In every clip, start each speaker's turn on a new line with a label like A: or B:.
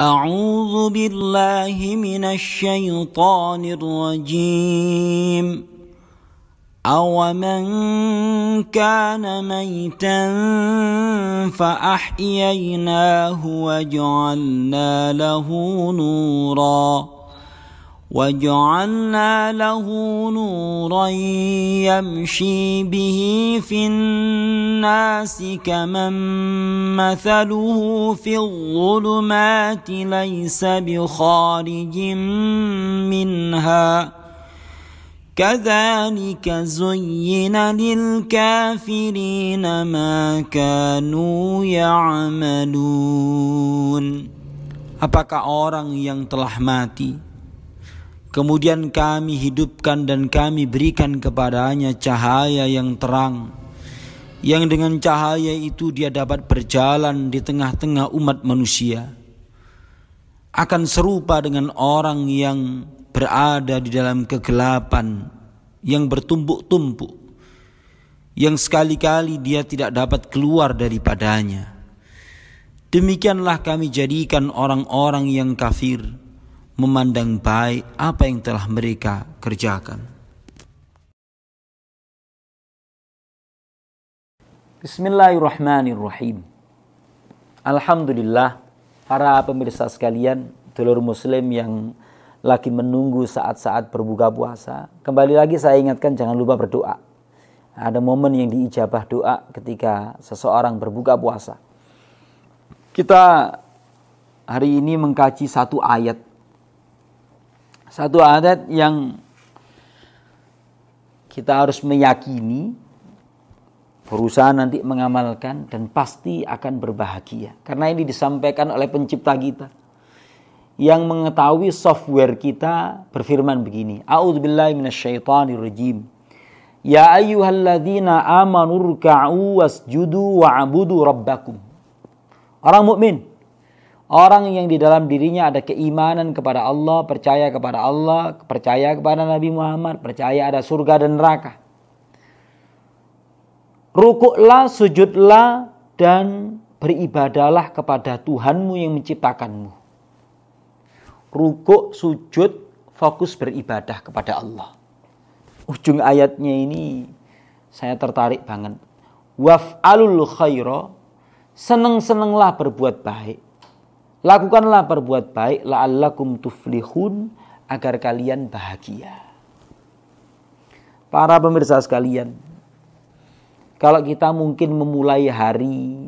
A: أعوذ بالله من الشيطان الرجيم أومن كان ميتا فأحييناه وجعلنا له نوراً وجعلنا له نورا يمشي به في الناس كمن مثله في الظلمات ليس بخارج منها كذلك زين للكافرين ما كانوا يعملون Apakah orang yang
B: telah mati Kemudian kami hidupkan dan kami berikan kepadanya cahaya yang terang yang dengan cahaya itu dia dapat berjalan di tengah-tengah umat manusia akan serupa dengan orang yang berada di dalam kegelapan yang bertumpuk-tumpuk yang sekali-kali dia tidak dapat keluar daripadanya demikianlah kami jadikan orang-orang yang kafir memandang baik apa yang telah mereka kerjakan.
A: Bismillahirrahmanirrahim.
B: Alhamdulillah, para pemirsa sekalian, telur muslim yang lagi menunggu saat-saat berbuka puasa. Kembali lagi saya ingatkan jangan lupa berdoa. Ada momen yang diijabah doa ketika seseorang berbuka puasa. Kita hari ini mengkaji satu ayat satu adat yang kita harus meyakini perusahaan nanti mengamalkan dan pasti akan berbahagia. Karena ini disampaikan oleh pencipta kita yang mengetahui software kita berfirman begini. A'udzubillahi minasyaitonirrajim. Ya ayyuhalladzina amanu ruk'u wasjudu wa'budu rabbakum. Orang mukmin, Orang yang di dalam dirinya ada keimanan kepada Allah, percaya kepada Allah, percaya kepada Nabi Muhammad, percaya ada surga dan neraka. Rukuklah, sujudlah, dan beribadalah kepada Tuhanmu yang menciptakanmu. Rukuk, sujud, fokus beribadah kepada Allah. Ujung ayatnya ini saya tertarik banget. Waf'alul khairo, seneng-senenglah berbuat baik Lakukanlah perbuat baik la'allakum tuflihun agar kalian bahagia. Para pemirsa sekalian, kalau kita mungkin memulai hari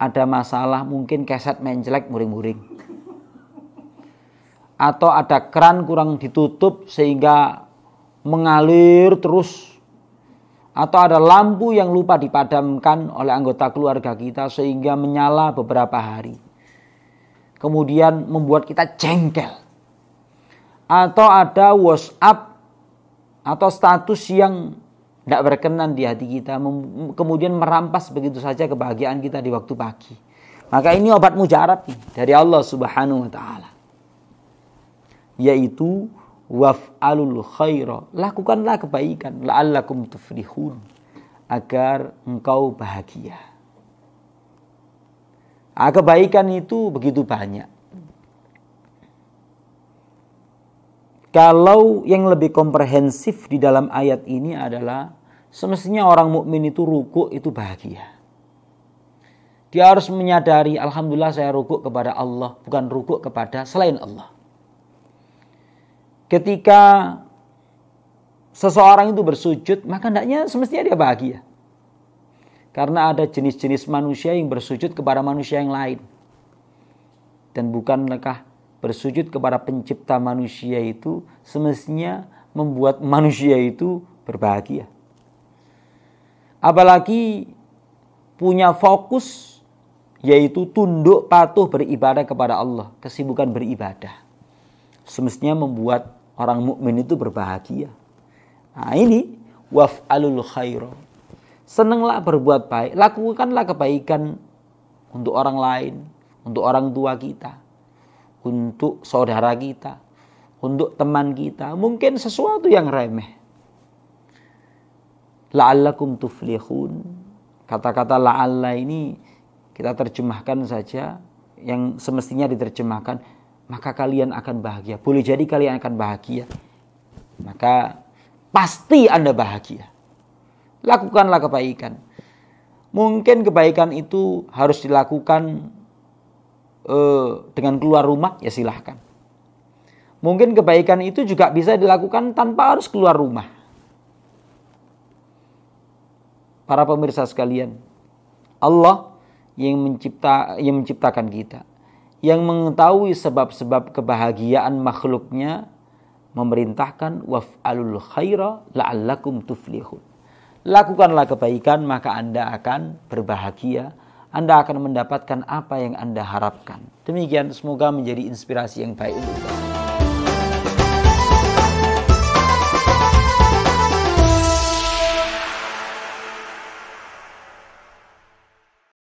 B: ada masalah mungkin keset menjelek muring-muring. Atau ada keran kurang ditutup sehingga mengalir terus. Atau ada lampu yang lupa dipadamkan oleh anggota keluarga kita sehingga menyala beberapa hari kemudian membuat kita jengkel. Atau ada WhatsApp atau status yang tidak berkenan di hati kita, kemudian merampas begitu saja kebahagiaan kita di waktu pagi. Maka ini obat mujarab nih, dari Allah Subhanahu wa taala. Yaitu waf'alul khaira, lakukanlah kebaikan la'allakum tuflihun agar engkau bahagia. Nah, kebaikan itu begitu banyak. Kalau yang lebih komprehensif di dalam ayat ini adalah semestinya orang mukmin itu ruku itu bahagia. Dia harus menyadari alhamdulillah saya ruku kepada Allah, bukan ruku kepada selain Allah. Ketika seseorang itu bersujud, maka hendaknya semestinya dia bahagia. Karena ada jenis-jenis manusia yang bersujud kepada manusia yang lain. Dan bukankah bersujud kepada pencipta manusia itu semestinya membuat manusia itu berbahagia. Apalagi punya fokus yaitu tunduk patuh beribadah kepada Allah, kesibukan beribadah. Semestinya membuat orang mukmin itu berbahagia. Nah, ini waf'alul khairu senanglah berbuat baik, lakukanlah kebaikan untuk orang lain, untuk orang tua kita, untuk saudara kita, untuk teman kita, mungkin sesuatu yang remeh. La'allakum tuflihun. Kata-kata la'alla ini kita terjemahkan saja yang semestinya diterjemahkan maka kalian akan bahagia. Boleh jadi kalian akan bahagia. Maka pasti Anda bahagia. Lakukanlah kebaikan. Mungkin kebaikan itu harus dilakukan eh, dengan keluar rumah, ya silahkan. Mungkin kebaikan itu juga bisa dilakukan tanpa harus keluar rumah. Para pemirsa sekalian, Allah yang mencipta yang menciptakan kita, yang mengetahui sebab-sebab kebahagiaan makhluknya memerintahkan waf'alul khaira la'allakum tuflihun lakukanlah kebaikan maka Anda akan berbahagia, Anda akan mendapatkan apa yang Anda harapkan. Demikian semoga menjadi inspirasi yang baik untuk Anda.